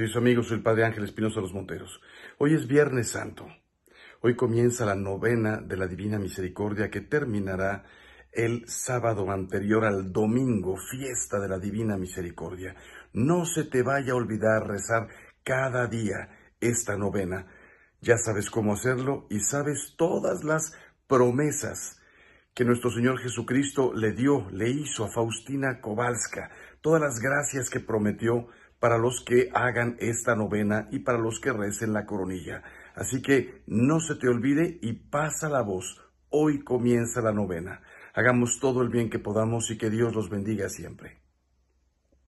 Queridos amigos, soy el Padre Ángel Espinosa los Monteros. Hoy es Viernes Santo. Hoy comienza la novena de la Divina Misericordia que terminará el sábado anterior al domingo, fiesta de la Divina Misericordia. No se te vaya a olvidar rezar cada día esta novena. Ya sabes cómo hacerlo y sabes todas las promesas que nuestro Señor Jesucristo le dio, le hizo a Faustina Kowalska, todas las gracias que prometió para los que hagan esta novena y para los que recen la coronilla. Así que no se te olvide y pasa la voz. Hoy comienza la novena. Hagamos todo el bien que podamos y que Dios los bendiga siempre.